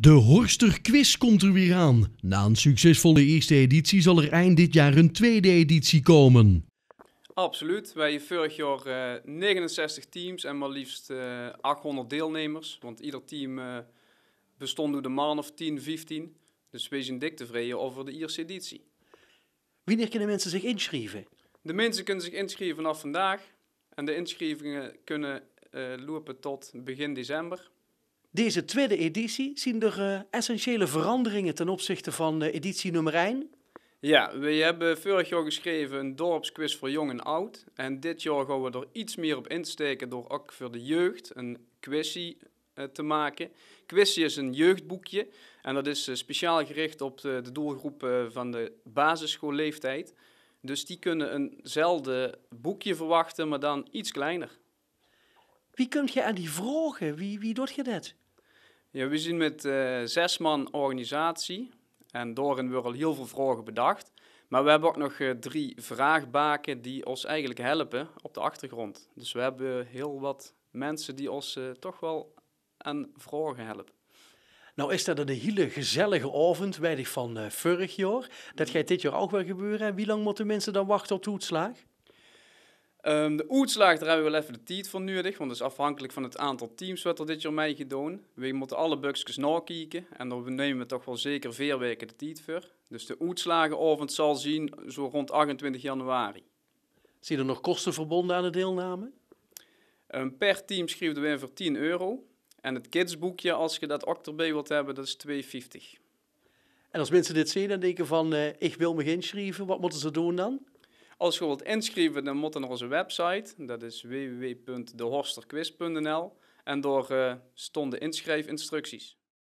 De Horster Quiz komt er weer aan. Na een succesvolle eerste editie zal er eind dit jaar een tweede editie komen. Absoluut. Wij hebben vorig jaar 69 eh, teams en maar liefst 800 eh, deelnemers. Want ieder team eh, bestond uit de man of 10, 15. Dus wees zijn dik tevreden over de eerste editie. Wanneer kunnen mensen zich inschrijven? De mensen kunnen zich inschrijven vanaf vandaag. En de inschrijvingen kunnen lopen tot begin december. Deze tweede editie zien er eh, essentiële veranderingen ten opzichte van eh, editie nummer 1. Ja, we hebben vorig jaar geschreven een dorpsquiz voor jong en oud. En dit jaar gaan we er iets meer op insteken door ook voor de jeugd een quizje eh, te maken. Quizje is een jeugdboekje en dat is speciaal gericht op de, de doelgroep van de basisschoolleeftijd. Dus die kunnen eenzelfde boekje verwachten, maar dan iets kleiner. Wie kunt je aan die vragen? Wie, wie doet je dat? Ja, we zijn met eh, zes man organisatie en daarin worden heel veel vragen bedacht. Maar we hebben ook nog eh, drie vraagbaken die ons eigenlijk helpen op de achtergrond. Dus we hebben heel wat mensen die ons eh, toch wel aan vragen helpen. Nou is dat een hele gezellige avond, weet ik van vorig jaar. Dat mhm. gaat dit jaar ook weer gebeuren. En wie lang moeten mensen dan wachten op de Ehm, de uitslag, daar hebben we wel even de tijd van nodig, want dat is afhankelijk van het aantal teams wat er dit jaar mee gedaan. We moeten alle bugsjes kijken. en dan nemen we toch wel zeker vier weken de tijd voor. Dus de oetslagenavond zal zien zo rond 28 januari. Zijn er nog kosten verbonden aan de deelname? Um, per team schrijven we in voor 10 euro. En het kidsboekje, als je dat ook erbij wilt hebben, dat is 2,50. En als mensen dit zien, en denken van, eh, ik wil me inschrijven, wat moeten ze doen dan? Als je wilt inschrijven, dan moet je naar onze website. Dat is www.dehorsterquiz.nl. En door uh, eh, stonden inschrijfinstructies.